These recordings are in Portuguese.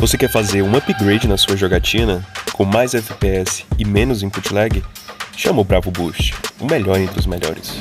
Você quer fazer um upgrade na sua jogatina com mais FPS e menos input lag? Chama o Bravo Boost, o melhor entre os melhores.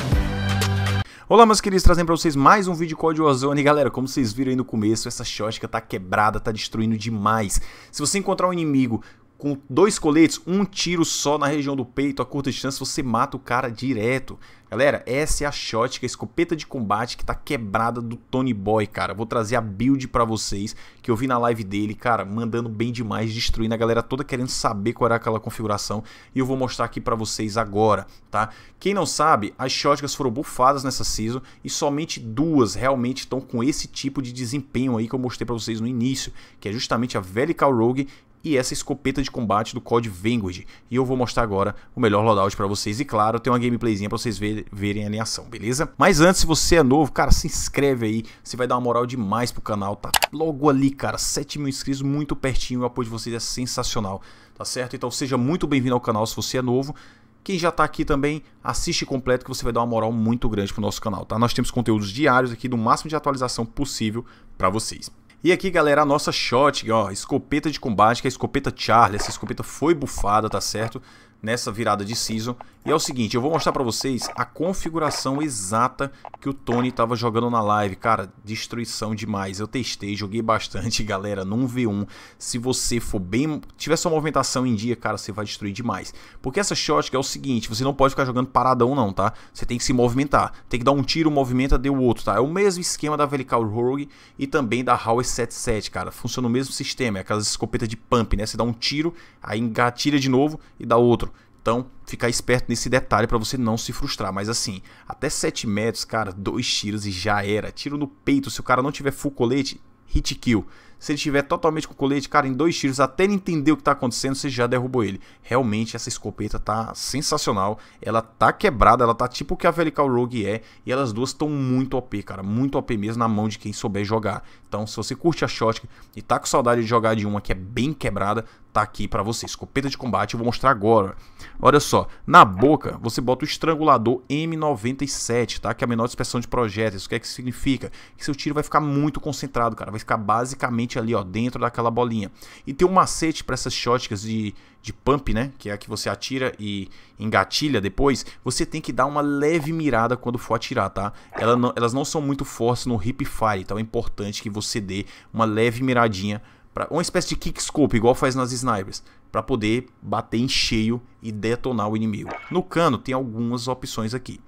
Olá meus queridos, trazendo para vocês mais um vídeo de Código Ozone. Galera, como vocês viram aí no começo, essa shotka tá quebrada, tá destruindo demais. Se você encontrar um inimigo com dois coletes, um tiro só na região do peito, a curta distância, você mata o cara direto. Galera, essa é a shotgun, é a escopeta de combate que tá quebrada do Tony Boy, cara. Vou trazer a build para vocês, que eu vi na live dele, cara, mandando bem demais, destruindo a galera toda querendo saber qual era aquela configuração, e eu vou mostrar aqui para vocês agora, tá? Quem não sabe, as shotguns foram bufadas nessa season e somente duas realmente estão com esse tipo de desempenho aí que eu mostrei para vocês no início, que é justamente a Velical Rogue e essa escopeta de combate do COD Vanguard. E eu vou mostrar agora o melhor loadout para vocês. E claro, tem uma gameplayzinha para vocês ver, verem a ação, beleza? Mas antes, se você é novo, cara, se inscreve aí. Você vai dar uma moral demais pro canal, tá? Logo ali, cara, 7 mil inscritos, muito pertinho. O apoio de vocês é sensacional, tá certo? Então seja muito bem-vindo ao canal se você é novo. Quem já está aqui também, assiste completo que você vai dar uma moral muito grande pro nosso canal, tá? Nós temos conteúdos diários aqui, do máximo de atualização possível para vocês. E aqui, galera, a nossa shotgun, ó, escopeta de combate, que é a escopeta Charlie. Essa escopeta foi bufada, tá certo? nessa virada de season. E é o seguinte, eu vou mostrar para vocês a configuração exata que o Tony estava jogando na live. Cara, destruição demais. Eu testei, joguei bastante, galera, num V1. Se você for bem... tiver sua movimentação em dia, cara, você vai destruir demais. Porque essa shotgun é o seguinte, você não pode ficar jogando paradão não, tá? Você tem que se movimentar. Tem que dar um tiro, movimenta, deu outro, tá? É o mesmo esquema da Velical Rogue e também da Howie 77, cara. Funciona o mesmo sistema, é aquelas escopetas de pump, né? Você dá um tiro, aí engatilha de novo e dá outro. Então, ficar esperto nesse detalhe para você não se frustrar. Mas assim, até 7 metros, cara, dois tiros e já era. Tiro no peito, se o cara não tiver full colete, hit kill. Se ele tiver totalmente com colete, cara, em dois tiros, até ele entender o que está acontecendo, você já derrubou ele. Realmente, essa escopeta tá sensacional. Ela tá quebrada, ela tá tipo o que a Velical Rogue é. E elas duas estão muito OP, cara. Muito OP mesmo na mão de quem souber jogar. Então, se você curte a Shotgun e tá com saudade de jogar de uma que é bem quebrada, tá aqui para você. Escopeta de combate, eu vou mostrar agora. Olha só, na boca você bota o estrangulador M97, tá? Que é a menor dispersão de projéteis. O que é que significa? Que seu tiro vai ficar muito concentrado, cara. Vai ficar basicamente ali, ó, dentro daquela bolinha. E tem um macete para essas shotguns de, de pump, né? Que é a que você atira e engatilha depois. Você tem que dar uma leve mirada quando for atirar, tá? Ela não, elas não são muito fortes no hip fire, então é importante que você dê uma leve miradinha Pra, uma espécie de kick scope igual faz nas snipers, para poder bater em cheio e detonar o inimigo. No cano tem algumas opções aqui.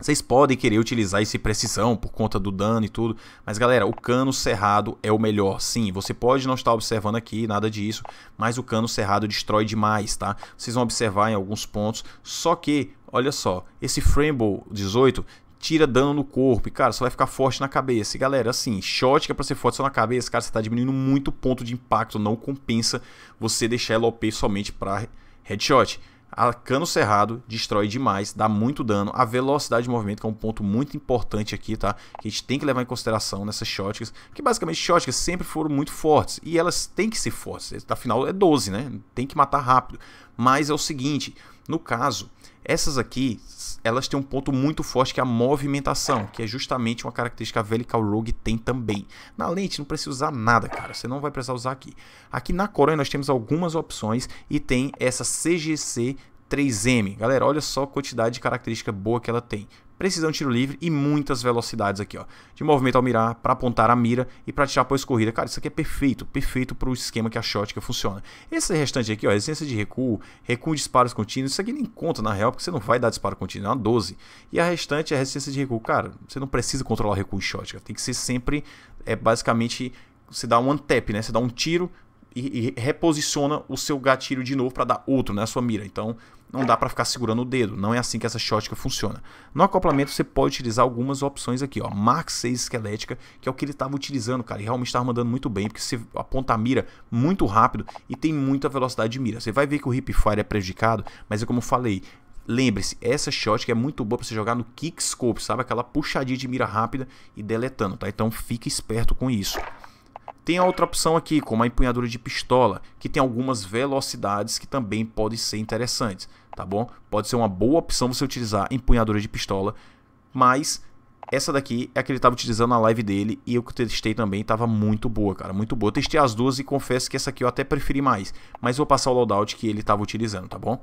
Vocês podem querer utilizar esse precisão por conta do dano e tudo, mas galera, o cano cerrado é o melhor. Sim, você pode não estar observando aqui nada disso, mas o cano cerrado destrói demais, tá? Vocês vão observar em alguns pontos, só que, olha só, esse Framble 18 tira dano no corpo. E, cara, só vai ficar forte na cabeça. E, galera, assim, shot que é pra ser forte só na cabeça, cara, você tá diminuindo muito o ponto de impacto. Não compensa você deixar ela OP somente pra headshot. A cano cerrado destrói demais, dá muito dano. A velocidade de movimento, que é um ponto muito importante aqui, tá? Que a gente tem que levar em consideração nessas shotguns. Porque basicamente shotguns sempre foram muito fortes. E elas têm que ser fortes. Afinal, é 12, né? Tem que matar rápido. Mas é o seguinte: no caso, essas aqui, elas têm um ponto muito forte que é a movimentação, que é justamente uma característica velha que a Rogue tem também. Na lente não precisa usar nada, cara, você não vai precisar usar aqui. Aqui na coroa nós temos algumas opções e tem essa CGC 3M. Galera, olha só a quantidade de característica boa que ela tem precisão de tiro livre e muitas velocidades aqui, ó. De movimento ao mirar, para apontar a mira e para tirar após corrida. Cara, isso aqui é perfeito, perfeito para o esquema que a Shotka funciona. Esse restante aqui, ó, resistência de recuo, recuo de disparos contínuos, isso aqui nem conta na real, porque você não vai dar disparo contínuo, é uma 12. E a restante é resistência de recuo. Cara, você não precisa controlar o recuo em Shotka, tem que ser sempre, é basicamente, você dá um untap, né? Você dá um tiro, e, reposiciona o seu gatilho de novo para dar outro, né? sua mira. Então, não dá para ficar segurando o dedo, não é assim que essa shotgun funciona. No acoplamento você pode utilizar algumas opções aqui, ó, Mark 6 esquelética, que é o que ele estava utilizando, cara, e realmente estava mandando muito bem, porque você aponta a mira muito rápido e tem muita velocidade de mira. Você vai ver que o hipfire é prejudicado, mas é como eu falei, Lembre-se, essa shot que é muito boa para você jogar no kickscope, sabe? Aquela puxadinha de mira rápida e deletando, tá? Então fique esperto com isso. Tem a outra opção aqui, como a empunhadura de pistola, que tem algumas velocidades que também podem ser interessantes, tá bom? Pode ser uma boa opção você utilizar empunhadura de pistola, mas essa daqui é a que ele estava utilizando na live dele e eu que testei também estava muito boa, cara, muito boa. Eu testei as duas e confesso que essa aqui eu até preferi mais, mas vou passar o loadout que ele estava utilizando, tá bom?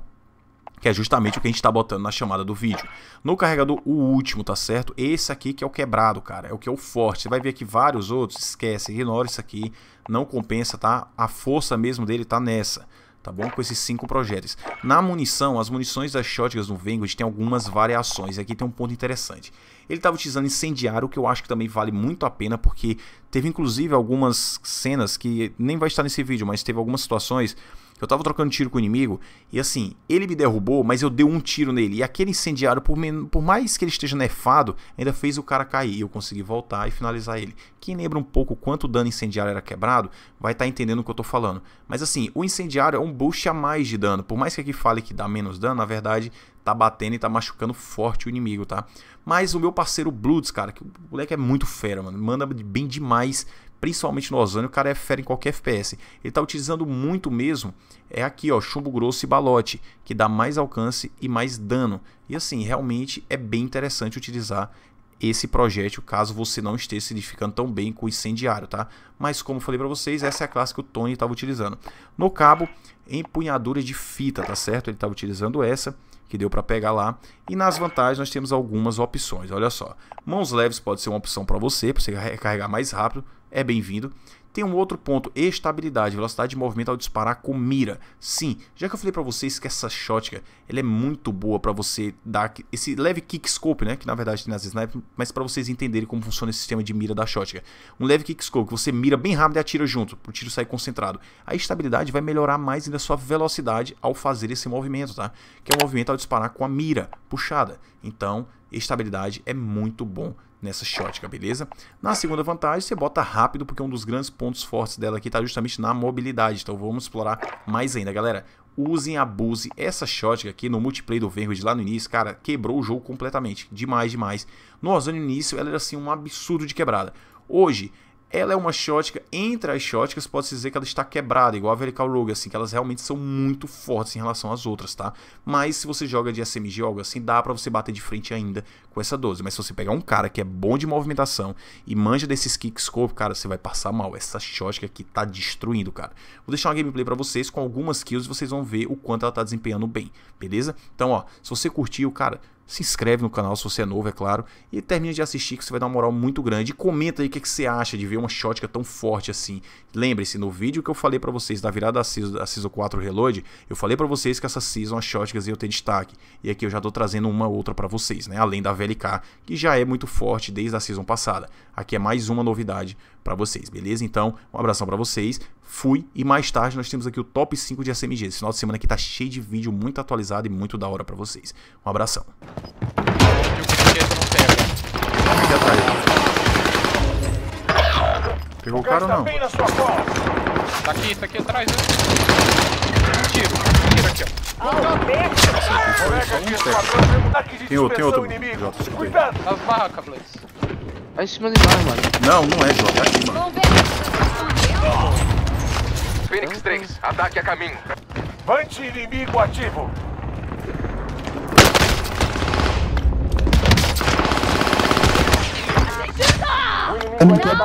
que é justamente o que a gente está botando na chamada do vídeo. No carregador, o último, tá certo? Esse aqui que é o quebrado, cara, é o que é o forte. Você vai ver que vários outros, esquece, ignora isso aqui, não compensa, tá? A força mesmo dele tá nessa, tá bom? Com esses cinco projéteis. Na munição, as munições das shotguns no Vanguard tem algumas variações, e aqui tem um ponto interessante. Ele estava utilizando incendiário, que eu acho que também vale muito a pena, porque teve inclusive algumas cenas que nem vai estar nesse vídeo, mas teve algumas situações eu tava trocando tiro com o inimigo e assim, ele me derrubou, mas eu dei um tiro nele. E aquele incendiário, por, por mais que ele esteja nefado, ainda fez o cara cair. Eu consegui voltar e finalizar ele. Quem lembra um pouco quanto dano incendiário era quebrado, vai estar tá entendendo o que eu tô falando. Mas assim, o incendiário é um boost a mais de dano. Por mais que aqui fale que dá menos dano, na verdade tá batendo e tá machucando forte o inimigo, tá? Mas o meu parceiro Bloods, cara, que o moleque é muito fera, mano. Manda bem demais principalmente no Ozone, o cara é fera em qualquer FPS. Ele está utilizando muito mesmo, é aqui ó, chumbo grosso e balote, que dá mais alcance e mais dano. E assim, realmente é bem interessante utilizar esse projétil, caso você não esteja se edificando tão bem com o incendiário, tá? Mas como falei para vocês, essa é a classe que o Tony estava utilizando. No cabo, empunhadura de fita, tá certo? Ele estava utilizando essa, que deu para pegar lá. E nas vantagens nós temos algumas opções, olha só. Mãos leves pode ser uma opção para você, para você recarregar mais rápido é bem-vindo. Tem um outro ponto, estabilidade, velocidade de movimento ao disparar com mira. Sim, já que eu falei para vocês que essa shotgun, ela é muito boa para você dar esse leve kick scope, né, que na verdade tem nas snipes, mas para vocês entenderem como funciona esse sistema de mira da shotgun. Um leve kick scope, que você mira bem rápido e atira junto, pro tiro sair concentrado. A estabilidade vai melhorar mais ainda a sua velocidade ao fazer esse movimento, tá? Que é o um movimento ao disparar com a mira puxada. Então, estabilidade é muito bom nessa shotgun, tá, beleza? Na segunda vantagem, você bota rápido, porque um dos grandes pontos fortes dela aqui está justamente na mobilidade. Então vamos explorar mais ainda, galera. Usem, abuse essa shotgun aqui no multiplayer do Vanguard lá no início, cara, quebrou o jogo completamente. Demais, demais. No Warzone no início, ela era assim um absurdo de quebrada. Hoje, ela é uma shotka entre as shotkas pode-se dizer que ela está quebrada, igual a Verical Rogue, assim, que elas realmente são muito fortes em relação às outras, tá? Mas se você joga de SMG ou algo assim, dá para você bater de frente ainda com essa 12. Mas se você pegar um cara que é bom de movimentação e manja desses kickscope, cara, você vai passar mal. Essa shotka aqui tá destruindo, cara. Vou deixar uma gameplay para vocês com algumas kills e vocês vão ver o quanto ela tá desempenhando bem, beleza? Então, ó, se você curtiu, cara, se inscreve no canal se você é novo, é claro, e termina de assistir que você vai dar uma moral muito grande. E comenta aí o que, é que, você acha de ver uma shotka é tão forte assim. Lembre-se, no vídeo que eu falei para vocês da virada da Season, da Season 4 Reload, eu falei para vocês que essa Season é as shotkas iam ter destaque. E aqui eu já tô trazendo uma outra para vocês, né? Além da VLK, que já é muito forte desde a Season passada. Aqui é mais uma novidade para vocês, beleza? Então, um abração para vocês, fui e mais tarde nós temos aqui o top 5 de SMG. Esse final de semana aqui tá cheio de vídeo muito atualizado e muito da hora para vocês. Um abração. Pegou o cara ou não? Tá aqui, tá aqui atrás, né? Tem outro, tem outro. Cuidado! Nas barracas, Blaze. Tá em cima de nós, mano. Não, não é, João. Tá aqui, mano. Phoenix 3, ataque a caminho. Vante inimigo ativo. Eu não quero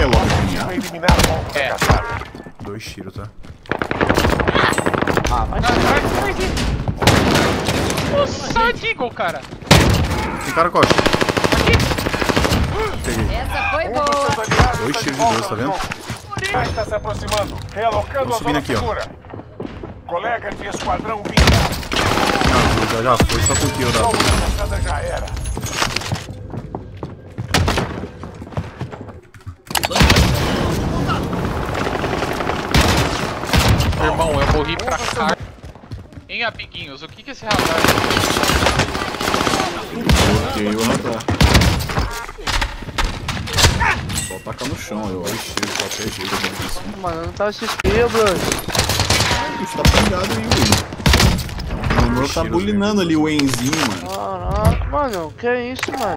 É logo aqui. É. Dois tiros, tá? Ah, vai. Nossa, Deagle, cara. Tem cara costa. Aqui. Peguei. Essa foi boa. Dois tiros de dois, tá vendo? Está se aproximando, a zona aqui, segura. Ó. Colega de esquadrão vinda. Já, já foi, só que eu da... Já era. Irmão, eu morri pra cá. Hein, amiguinhos, o que que esse radar... Bloqueei o radar. Só taca no chão, eu acho que qualquer tá jeito eu né? assim. Mano, não tá XP, bro. Bicho, tá pingado aí, Wayne. O meu tá bulinando né? ali o Enzinho, mano. Caraca, mano, que isso, mano.